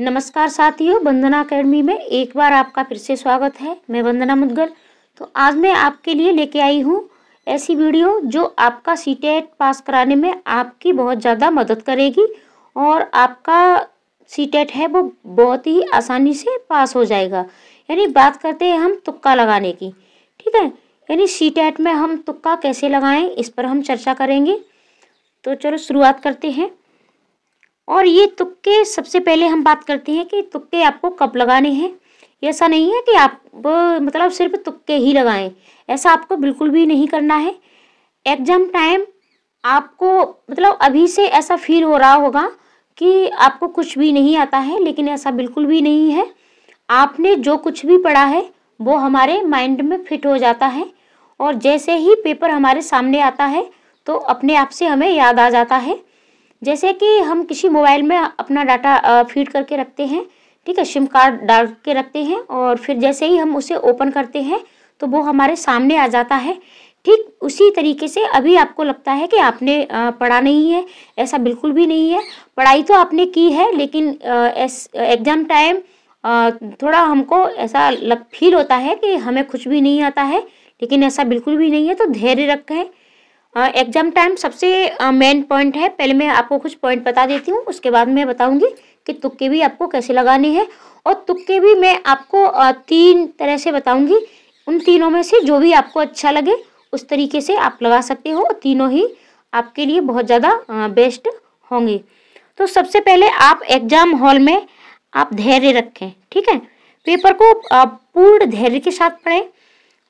नमस्कार साथियों वंदना अकेडमी में एक बार आपका फिर से स्वागत है मैं वंदना मुदगल तो आज मैं आपके लिए लेके आई हूँ ऐसी वीडियो जो आपका सी e पास कराने में आपकी बहुत ज़्यादा मदद करेगी और आपका सी e है वो बहुत ही आसानी से पास हो जाएगा यानी बात करते हैं हम तुक्का लगाने की ठीक है यानी सी e में हम तुक्का कैसे लगाएं इस पर हम चर्चा करेंगे तो चलो शुरुआत करते हैं और ये तुक्के सबसे पहले हम बात करते हैं कि तुक्के आपको कब लगाने हैं ऐसा नहीं है कि आप मतलब सिर्फ तुक्के ही लगाएं ऐसा आपको बिल्कुल भी नहीं करना है एग्ज़ाम टाइम आपको मतलब अभी से ऐसा फील हो रहा होगा कि आपको कुछ भी नहीं आता है लेकिन ऐसा बिल्कुल भी नहीं है आपने जो कुछ भी पढ़ा है वो हमारे माइंड में फिट हो जाता है और जैसे ही पेपर हमारे सामने आता है तो अपने आप से हमें याद आ जाता है जैसे कि हम किसी मोबाइल में अपना डाटा फीड करके रखते हैं ठीक है सिम कार्ड डाल के रखते हैं और फिर जैसे ही हम उसे ओपन करते हैं तो वो हमारे सामने आ जाता है ठीक उसी तरीके से अभी आपको लगता है कि आपने पढ़ा नहीं है ऐसा बिल्कुल भी नहीं है पढ़ाई तो आपने की है लेकिन एग्ज़ाम टाइम थोड़ा हमको ऐसा लग फील होता है कि हमें कुछ भी नहीं आता है लेकिन ऐसा बिल्कुल भी नहीं है तो धैर्य रखें एग्जाम टाइम सबसे मेन पॉइंट है पहले मैं आपको कुछ पॉइंट बता देती हूँ उसके बाद मैं बताऊँगी कि तुक्के भी आपको कैसे लगाने हैं और तुक्के भी मैं आपको तीन तरह से बताऊँगी उन तीनों में से जो भी आपको अच्छा लगे उस तरीके से आप लगा सकते हो तीनों ही आपके लिए बहुत ज़्यादा बेस्ट होंगे तो सबसे पहले आप एग्ज़ाम हॉल में आप धैर्य रखें ठीक है पेपर को पूर्ण धैर्य के साथ पढ़ें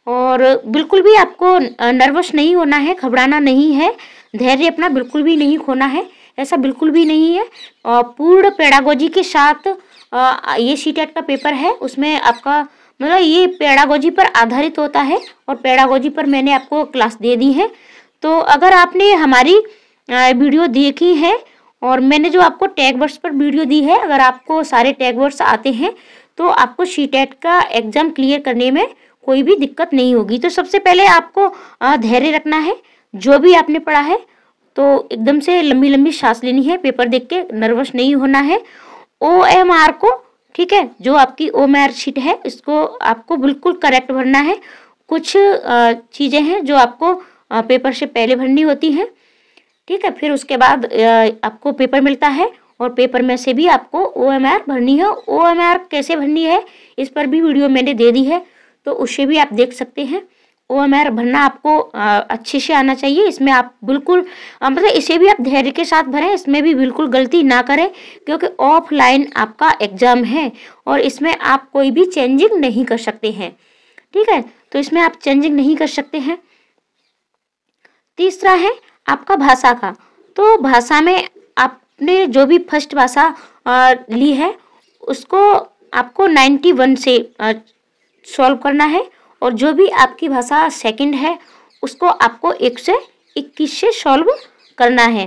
और बिल्कुल भी आपको नर्वस नहीं होना है घबराना नहीं है धैर्य अपना बिल्कुल भी नहीं खोना है ऐसा बिल्कुल भी नहीं है और पूर्ण पेडागोजी के साथ ये सी का पेपर है उसमें आपका मतलब ये पेडागोजी पर आधारित होता है और पेडागोजी पर मैंने आपको क्लास दे दी है तो अगर आपने हमारी वीडियो देखी है और मैंने जो आपको टैग वर्ड्स पर वीडियो दी है अगर आपको सारे टैग वर्ड्स आते हैं तो आपको सी का एग्ज़ाम क्लियर करने में कोई भी दिक्कत नहीं होगी तो सबसे पहले आपको धैर्य रखना है जो भी आपने पढ़ा है तो एकदम से लंबी लंबी सांस लेनी है पेपर देख के नर्वस नहीं होना है ओ एम आर को ठीक है जो आपकी ओ एम आर शीट है इसको आपको बिल्कुल करेक्ट भरना है कुछ चीज़ें हैं जो आपको पेपर से पहले भरनी होती हैं ठीक है फिर उसके बाद आपको पेपर मिलता है और पेपर में से भी आपको ओ एम आर भरनी है ओ एम आर कैसे भरनी है इस पर भी वीडियो मैंने दे दी है तो उसे भी आप देख सकते हैं ओ एम आर भरना आपको अच्छे से आना चाहिए इसमें आप बिल्कुल मतलब इसे भी आप धैर्य के साथ भरें इसमें भी बिल्कुल गलती ना करें क्योंकि ऑफलाइन आपका एग्ज़ाम है और इसमें आप कोई भी चेंजिंग नहीं कर सकते हैं ठीक है तो इसमें आप चेंजिंग नहीं कर सकते हैं तीसरा है आपका भाषा का तो भाषा में आपने जो भी फर्स्ट भाषा ली है उसको आपको वन से सॉल्व करना है और जो भी आपकी भाषा सेकंड है उसको आपको एक से इक्कीस से सॉल्व करना है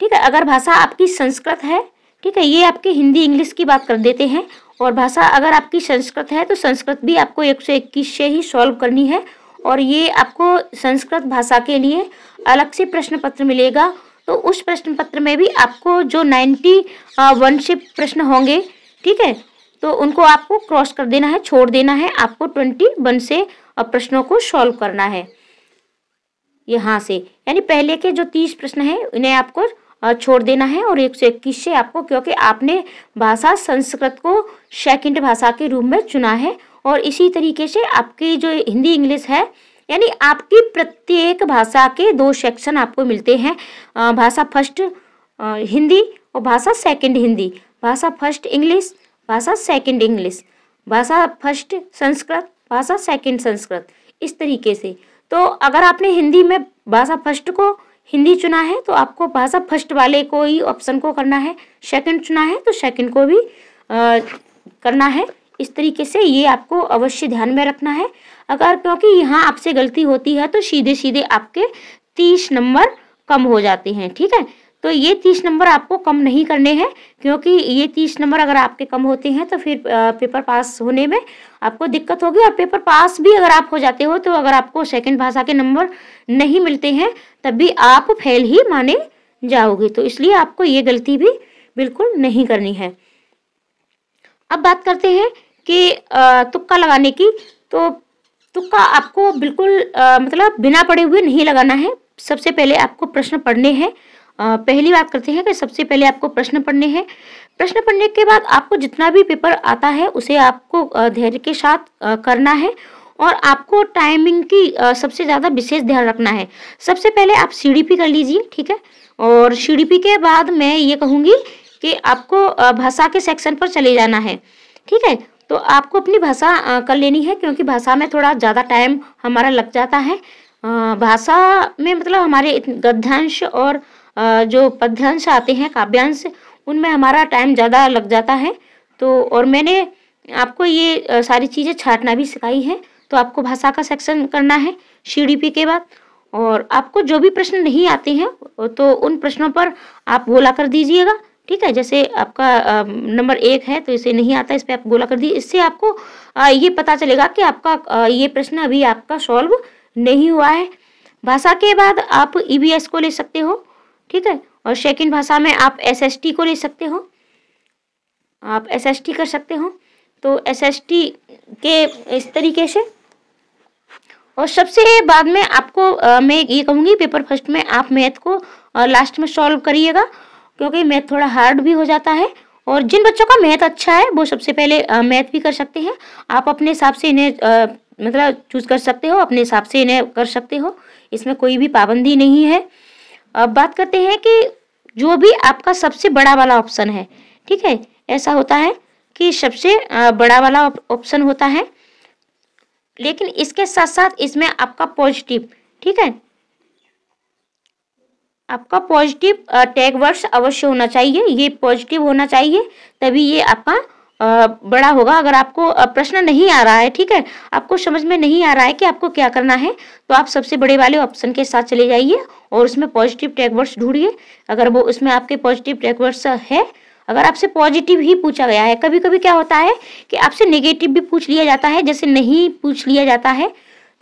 ठीक है अगर भाषा आपकी संस्कृत है ठीक है ये आपके हिंदी इंग्लिश की बात कर देते हैं और भाषा अगर आपकी संस्कृत है तो संस्कृत भी आपको एक सौ इक्कीस से ही सॉल्व करनी है और ये आपको संस्कृत भाषा के लिए अलग से प्रश्न पत्र मिलेगा तो उस प्रश्न पत्र में भी आपको जो नाइन्टी वन uh, से प्रश्न होंगे ठीक है तो उनको आपको क्रॉस कर देना है छोड़ देना है आपको ट्वेंटी वन से प्रश्नों को सॉल्व करना है यहाँ से यानी पहले के जो तीस प्रश्न हैं इन्हें आपको छोड़ देना है और एक सौ इक्कीस से आपको क्योंकि आपने भाषा संस्कृत को सेकंड भाषा के रूप में चुना है और इसी तरीके से आपकी जो हिंदी इंग्लिश है यानी आपकी प्रत्येक भाषा के दो सेक्शन आपको मिलते हैं भाषा फर्स्ट हिंदी और भाषा सेकंड हिंदी भाषा फर्स्ट इंग्लिश भाषा सेकंड इंग्लिश भाषा फर्स्ट संस्कृत भाषा सेकंड संस्कृत इस तरीके से तो अगर आपने हिंदी में भाषा फर्स्ट को हिंदी चुना है तो आपको भाषा फर्स्ट वाले को ही ऑप्शन को करना है सेकंड चुना है तो सेकंड को भी आ, करना है इस तरीके से ये आपको अवश्य ध्यान में रखना है अगर क्योंकि यहाँ आपसे गलती होती है तो सीधे सीधे आपके तीस नंबर कम हो जाते हैं ठीक है तो ये तीस नंबर आपको कम नहीं करने हैं क्योंकि ये तीस नंबर अगर आपके कम होते हैं तो फिर पेपर पास होने में आपको दिक्कत होगी और पेपर पास भी अगर आप हो जाते हो तो अगर आपको सेकंड भाषा के नंबर नहीं मिलते हैं तब भी आप फेल ही माने जाओगे तो इसलिए आपको ये गलती भी बिल्कुल नहीं करनी है अब बात करते हैं कि तुक्का लगाने की तो तुक्का आपको बिल्कुल मतलब बिना पढ़े हुए नहीं लगाना है सबसे पहले आपको प्रश्न पढ़ने हैं पहली बात करते हैं कि सबसे पहले आपको प्रश्न पढ़ने हैं प्रश्न पढ़ने के बाद आपको जितना भी पेपर आता है उसे आपको धैर्य के साथ करना है और आपको टाइमिंग की सबसे ज़्यादा विशेष ध्यान रखना है सबसे पहले आप सीडीपी कर लीजिए ठीक है और सीडीपी के बाद मैं ये कहूँगी कि आपको भाषा के सेक्शन पर चले जाना है ठीक है तो आपको अपनी भाषा कर लेनी है क्योंकि भाषा में थोड़ा ज़्यादा टाइम हमारा लग जाता है भाषा में मतलब हमारे गद्यांश और जो पद्यांश आते हैं काव्यांश उनमें हमारा टाइम ज़्यादा लग जाता है तो और मैंने आपको ये सारी चीज़ें छाटना भी सिखाई है तो आपको भाषा का सेक्शन करना है सी के बाद और आपको जो भी प्रश्न नहीं आते हैं तो उन प्रश्नों पर आप गोला कर दीजिएगा ठीक है जैसे आपका नंबर एक है तो इसे नहीं आता इस पर आप गोला कर दीजिए इससे आपको ये पता चलेगा कि आपका ये प्रश्न अभी आपका सॉल्व नहीं हुआ है भाषा के बाद आप ई e को ले सकते हो ठीक है और सेकेंड भाषा में आप एस एस टी को ले सकते हो आप एस एस टी कर सकते हो तो एस एस टी के इस तरीके से और सबसे बाद में आपको आ, मैं ये कहूँगी पेपर फर्स्ट में आप मैथ को आ, लास्ट में सॉल्व करिएगा क्योंकि मैथ थोड़ा हार्ड भी हो जाता है और जिन बच्चों का मैथ अच्छा है वो सबसे पहले मैथ भी कर सकते हैं आप अपने हिसाब से इन्हें मतलब चूज कर सकते हो अपने हिसाब से इन्हें कर सकते हो इसमें कोई भी पाबंदी नहीं है अब बात करते हैं कि जो भी आपका सबसे बड़ा वाला ऑप्शन है ठीक है ऐसा होता है कि सबसे बड़ा वाला ऑप्शन होता है लेकिन इसके साथ साथ इसमें आपका पॉजिटिव ठीक है आपका पॉजिटिव टैग वर्ड्स अवश्य होना चाहिए ये पॉजिटिव होना चाहिए तभी ये आपका बड़ा होगा अगर आपको प्रश्न नहीं आ रहा है ठीक है आपको समझ में नहीं आ रहा है कि आपको क्या करना है तो आप सबसे बड़े वाले ऑप्शन के साथ चले जाइए और उसमें पॉजिटिव टैगवर्ड्स ढूंढिए अगर वो उसमें आपके पॉजिटिव टैगवर्ड्स है अगर आपसे पॉजिटिव ही पूछा गया है कभी कभी क्या होता है कि आपसे नेगेटिव भी पूछ लिया जाता है जैसे नहीं पूछ लिया जाता है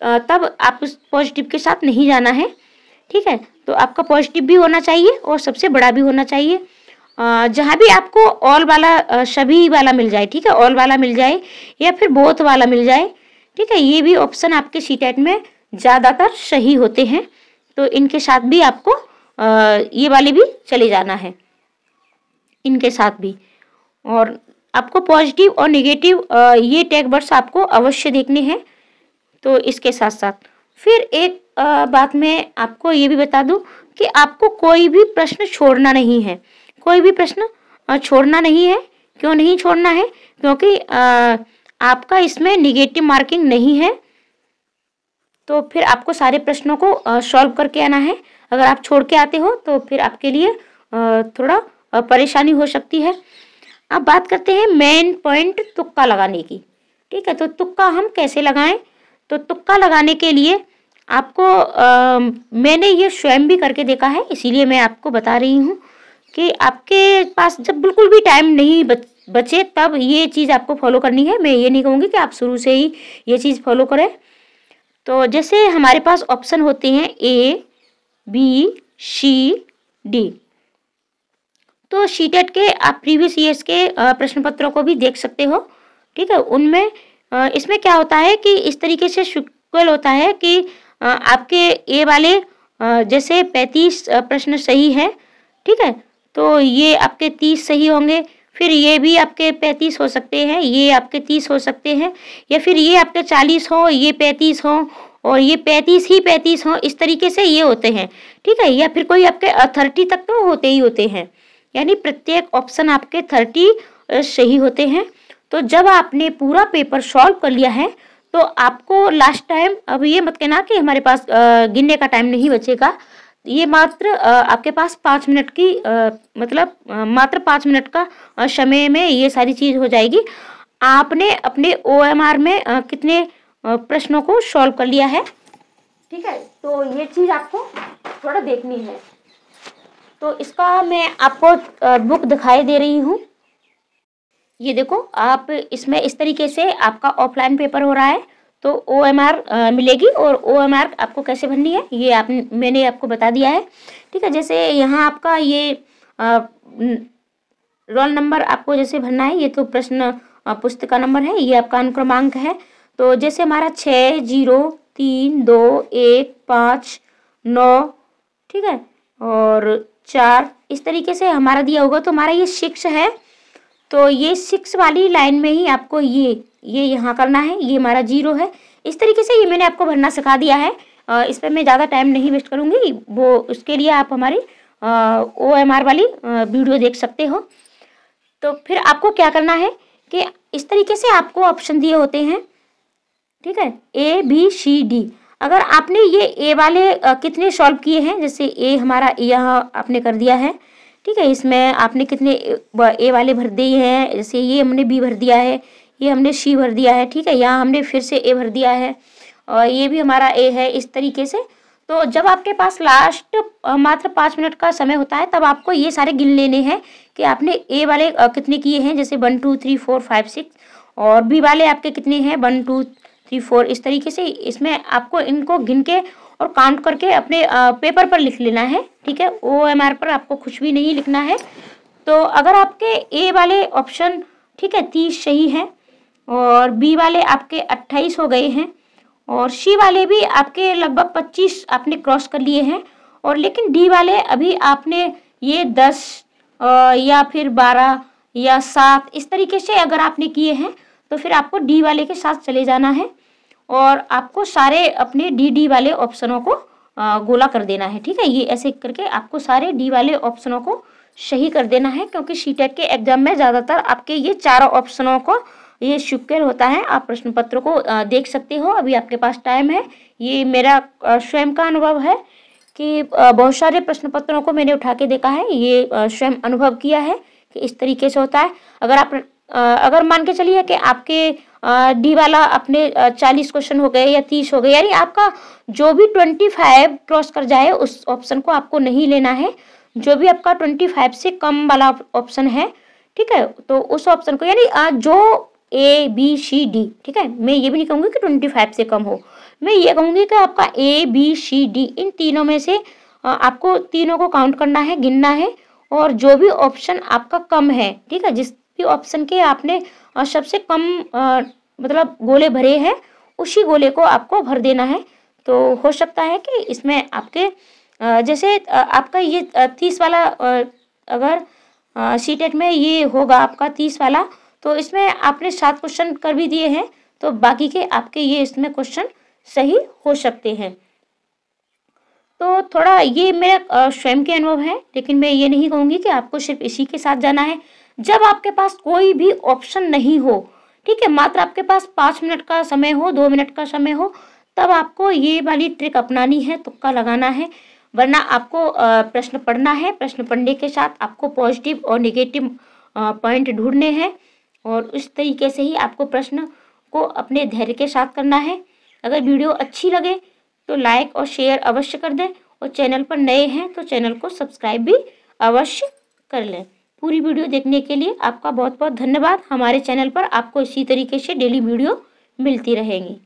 तब आप उस पॉजिटिव के साथ नहीं जाना है ठीक है तो आपका पॉजिटिव भी होना चाहिए और सबसे बड़ा भी होना चाहिए जहाँ भी आपको ऑल वाला सभी वाला मिल जाए ठीक है ऑल वाला मिल जाए या फिर बोथ वाला मिल जाए ठीक है ये भी ऑप्शन आपके सी टेट में ज़्यादातर सही होते हैं तो इनके साथ भी आपको ये वाले भी चले जाना है इनके साथ भी और आपको पॉजिटिव और निगेटिव ये टैग वर्ड्स आपको अवश्य देखने हैं तो इसके साथ साथ फिर एक बात मैं आपको ये भी बता दूं कि आपको कोई भी प्रश्न छोड़ना नहीं है कोई भी प्रश्न छोड़ना नहीं है क्यों नहीं छोड़ना है क्योंकि आपका इसमें निगेटिव मार्किंग नहीं है तो फिर आपको सारे प्रश्नों को सॉल्व करके आना है अगर आप छोड़ के आते हो तो फिर आपके लिए थोड़ा परेशानी हो सकती है अब बात करते हैं मेन पॉइंट तुक्का लगाने की ठीक है तो तुक्का हम कैसे लगाएं तो तुक्का लगाने के लिए आपको आ, मैंने ये स्वयं भी करके देखा है इसीलिए मैं आपको बता रही हूँ कि आपके पास जब बिल्कुल भी टाइम नहीं बच बचे तब ये चीज़ आपको फॉलो करनी है मैं ये नहीं कहूँगी कि आप शुरू से ही ये चीज़ फॉलो करें तो जैसे हमारे पास ऑप्शन होते हैं ए बी सी डी तो सी टेट e के आप प्रीवियस ईयर्स के प्रश्न पत्रों को भी देख सकते हो ठीक है उनमें इसमें क्या होता है कि इस तरीके से शुक्ल होता है कि आपके ए वाले जैसे पैंतीस प्रश्न सही है ठीक है तो ये आपके तीस सही होंगे फिर ये भी आपके पैंतीस हो सकते हैं ये आपके तीस हो सकते हैं या फिर ये आपके चालीस हों ये पैंतीस हों और ये पैंतीस ही पैंतीस हों इस तरीके से ये होते हैं ठीक है या फिर कोई आपके थर्टी तक तो होते ही होते हैं यानी प्रत्येक ऑप्शन आपके थर्टी सही होते हैं तो जब आपने पूरा पेपर सॉल्व कर लिया है तो आपको लास्ट टाइम अब ये मत कहना कि हमारे पास गिनने का टाइम नहीं बचेगा ये मात्र आपके पास पाँच मिनट की मतलब मात्र पाँच मिनट का समय में ये सारी चीज़ हो जाएगी आपने अपने ओ में कितने प्रश्नों को सॉल्व कर लिया है ठीक है तो ये चीज़ आपको थोड़ा देखनी है तो इसका मैं आपको बुक दिखाई दे रही हूँ ये देखो आप इसमें इस तरीके से आपका ऑफलाइन पेपर हो रहा है तो ओ एम आर मिलेगी और ओ एम आर आपको कैसे भरनी है ये आप मैंने आपको बता दिया है ठीक है जैसे यहाँ आपका ये रोल नंबर आपको जैसे भरना है ये तो प्रश्न पुस्तक का नंबर है ये आपका अनुक्रमांक है तो जैसे हमारा छः जीरो तीन दो एक पाँच नौ ठीक है और चार इस तरीके से हमारा दिया होगा तो हमारा ये शिक्ष है तो ये सिक्स वाली लाइन में ही आपको ये ये यहाँ करना है ये हमारा जीरो है इस तरीके से ये मैंने आपको भरना सिखा दिया है इस पर मैं ज़्यादा टाइम नहीं वेस्ट करूँगी वो उसके लिए आप हमारी ओ एम आर वाली वीडियो देख सकते हो तो फिर आपको क्या करना है कि इस तरीके से आपको ऑप्शन दिए होते हैं ठीक है ए बी सी डी अगर आपने ये ए वाले कितने सॉल्व किए हैं जैसे ए हमारा यहाँ आपने कर दिया है ठीक है इसमें आपने कितने ए वाले भर दिए हैं जैसे ये हमने बी भर दिया है ये हमने सी भर दिया है ठीक है यहाँ हमने फिर से ए भर दिया है और ये भी हमारा ए है इस तरीके से तो जब आपके पास लास्ट मात्र पाँच मिनट का समय होता है तब आपको ये सारे गिन लेने हैं कि आपने ए वाले कितने किए हैं जैसे one two three four five six और बी वाले आपके कितने हैं वन टू थ्री फोर इस तरीके से इसमें आपको इनको गिन के और काउंट करके अपने पेपर पर लिख लेना है ठीक है ओ एम आर पर आपको कुछ भी नहीं लिखना है तो अगर आपके ए वाले ऑप्शन ठीक है तीस सही हैं और बी वाले आपके अट्ठाईस हो गए हैं और सी वाले भी आपके लगभग पच्चीस आपने क्रॉस कर लिए हैं और लेकिन डी वाले अभी आपने ये दस या फिर बारह या सात इस तरीके से अगर आपने किए हैं तो फिर आपको डी वाले के साथ चले जाना है और आपको सारे अपने डी डी वाले ऑप्शनों को गोला कर देना है ठीक है ये ऐसे करके आपको सारे डी वाले ऑप्शनों को सही कर देना है क्योंकि सी e के एग्जाम में ज़्यादातर आपके ये चारों ऑप्शनों को ये शुक्र होता है आप प्रश्न पत्र को देख सकते हो अभी आपके पास टाइम है ये मेरा स्वयं का अनुभव है कि बहुत सारे प्रश्न पत्रों को मैंने उठा के देखा है ये स्वयं अनुभव किया है कि इस तरीके से होता है अगर आप अगर मान के चलिए कि आपके डी वाला अपने चालीस क्वेश्चन हो गए या तीस हो गए यानी आपका जो भी ट्वेंटी फाइव क्रॉस कर जाए उस ऑप्शन को आपको नहीं लेना है जो भी आपका ट्वेंटी फाइव से कम वाला ऑप्शन है ठीक है तो उस ऑप्शन को यानी जो ए बी सी डी ठीक है मैं ये भी नहीं कहूँगी कि ट्वेंटी फाइव से कम हो मैं ये कहूँगी कि आपका ए बी सी डी इन तीनों में से आपको तीनों को काउंट करना है गिनना है और जो भी ऑप्शन आपका कम है ठीक है जिस भी ऑप्शन के आपने और सबसे कम मतलब गोले भरे हैं उसी गोले को आपको भर देना है तो हो सकता है कि इसमें आपके जैसे आपका ये तीस वाला अगर सीटेट में ये होगा आपका तीस वाला तो इसमें आपने सात क्वेश्चन कर भी दिए हैं तो बाकी के आपके ये इसमें क्वेश्चन सही हो सकते हैं तो थोड़ा ये मेरा स्वयं के अनुभव है लेकिन मैं ये नहीं कहूँगी कि आपको सिर्फ इसी के साथ जाना है जब आपके पास कोई भी ऑप्शन नहीं हो ठीक है मात्र आपके पास पाँच मिनट का समय हो दो मिनट का समय हो तब आपको ये वाली ट्रिक अपनानी है तुक्का लगाना है वरना आपको प्रश्न पढ़ना है प्रश्न पढ़ने के साथ आपको पॉजिटिव और निगेटिव पॉइंट ढूंढने हैं और उस तरीके से ही आपको प्रश्न को अपने धैर्य के साथ करना है अगर वीडियो अच्छी लगे तो लाइक और शेयर अवश्य कर दें और चैनल पर नए हैं तो चैनल को सब्सक्राइब भी अवश्य कर लें पूरी वीडियो देखने के लिए आपका बहुत बहुत धन्यवाद हमारे चैनल पर आपको इसी तरीके से डेली वीडियो मिलती रहेंगी